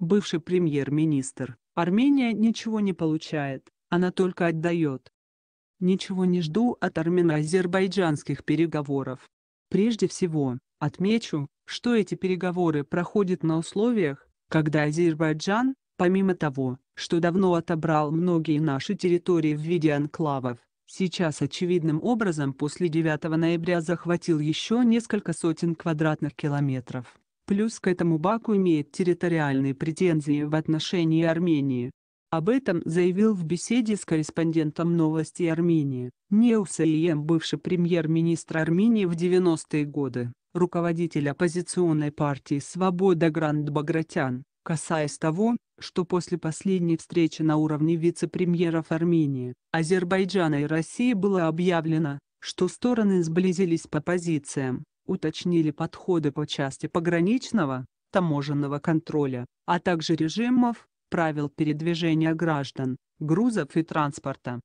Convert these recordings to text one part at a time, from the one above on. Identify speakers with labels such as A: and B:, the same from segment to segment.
A: бывший премьер-министр. Армения ничего не получает, она только отдает. Ничего не жду от армяно-азербайджанских переговоров. Прежде всего, отмечу, что эти переговоры проходят на условиях, когда Азербайджан, помимо того, что давно отобрал многие наши территории в виде анклавов, сейчас очевидным образом после 9 ноября захватил еще несколько сотен квадратных километров. Плюс к этому Баку имеет территориальные претензии в отношении Армении. Об этом заявил в беседе с корреспондентом новости Армении Неусаием бывший премьер-министр Армении в 90-е годы, руководитель оппозиционной партии «Свобода» Гранд Багратян, касаясь того, что после последней встречи на уровне вице-премьеров Армении, Азербайджана и России было объявлено, что стороны сблизились по позициям, уточнили подходы по части пограничного, таможенного контроля, а также режимов, правил передвижения граждан, грузов и транспорта.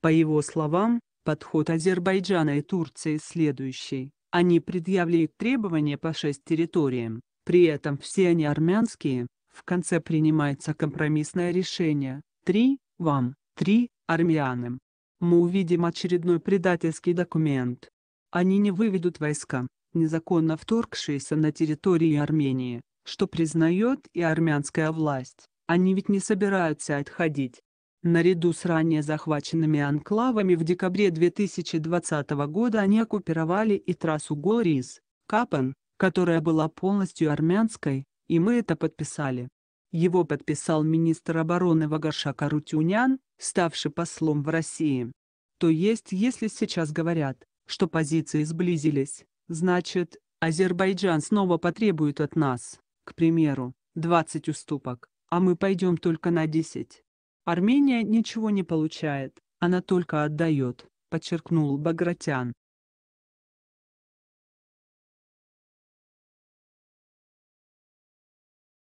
A: По его словам, подход Азербайджана и Турции следующий. Они предъявляют требования по шесть территориям, при этом все они армянские, в конце принимается компромиссное решение, три – вам, три – армянам. Мы увидим очередной предательский документ, они не выведут войска, незаконно вторгшиеся на территории Армении, что признает и армянская власть. Они ведь не собираются отходить. Наряду с ранее захваченными анклавами в декабре 2020 года они оккупировали и трассу Горис, Капан, которая была полностью армянской, и мы это подписали. Его подписал министр обороны Вагаша Карутюнян, ставший послом в России. То есть если сейчас говорят, что позиции сблизились, значит, Азербайджан снова потребует от нас, к примеру, 20 уступок, а мы пойдем только на 10. Армения ничего не получает, она только отдает, подчеркнул Багратян.